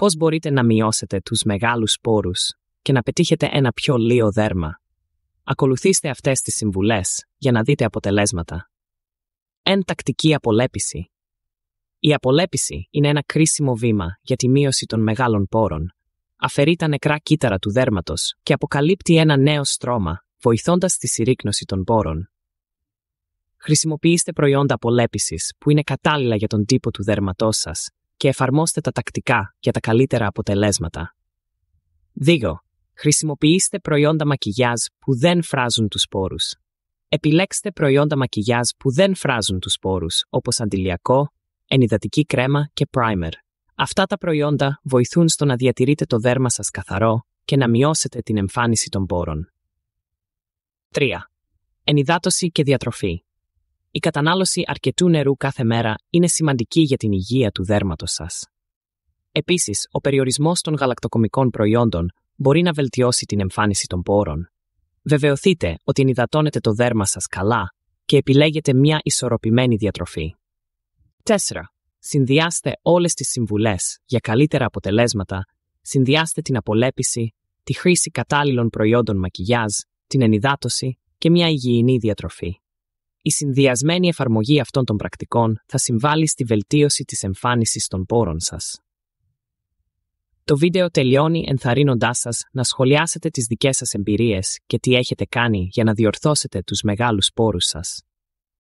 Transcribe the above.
πώς μπορείτε να μειώσετε τους μεγάλους σπόρους και να πετύχετε ένα πιο λίγο δέρμα. Ακολουθήστε αυτές τις συμβουλές για να δείτε αποτελέσματα. Εν τακτική απολέπιση. Η απολέπιση είναι ένα κρίσιμο βήμα για τη μείωση των μεγάλων πόρων. Αφαιρεί τα νεκρά κύτταρα του δέρματος και αποκαλύπτει ένα νέο στρώμα, βοηθώντας τη συρρήκνωση των πόρων. Χρησιμοποιήστε προϊόντα απολέπισης που είναι κατάλληλα για τον τύπο του δέρματός σας και εφαρμόστε τα τακτικά για τα καλύτερα αποτελέσματα. 2. Χρησιμοποιήστε προϊόντα μακιγιάζ που δεν φράζουν τους σπόρους. Επιλέξτε προϊόντα μακιγιάζ που δεν φράζουν τους σπόρους, όπως αντιλιακό, ενυδατική κρέμα και primer. Αυτά τα προϊόντα βοηθούν στο να διατηρείτε το δέρμα σας καθαρό και να μειώσετε την εμφάνιση των πόρων. 3. Ενυδάτωση και διατροφή. Η κατανάλωση αρκετού νερού κάθε μέρα είναι σημαντική για την υγεία του δέρματος σας. Επίσης, ο περιορισμός των γαλακτοκομικών προϊόντων μπορεί να βελτιώσει την εμφάνιση των πόρων. Βεβαιωθείτε ότι ενυδατώνετε το δέρμα σας καλά και επιλέγετε μια ισορροπημένη διατροφή. 4. Συνδυάστε όλες τις συμβουλές για καλύτερα αποτελέσματα, συνδυάστε την απολέπιση, τη χρήση κατάλληλων προϊόντων μακιγιάζ, την ενυδάτωση και μια υγιεινή διατροφή. Η συνδυασμένη εφαρμογή αυτών των πρακτικών θα συμβάλλει στη βελτίωση της εμφάνισης των πόρων σας. Το βίντεο τελειώνει ενθαρρύνοντάς σας να σχολιάσετε τις δικές σας εμπειρίες και τι έχετε κάνει για να διορθώσετε τους μεγάλους πόρους σας.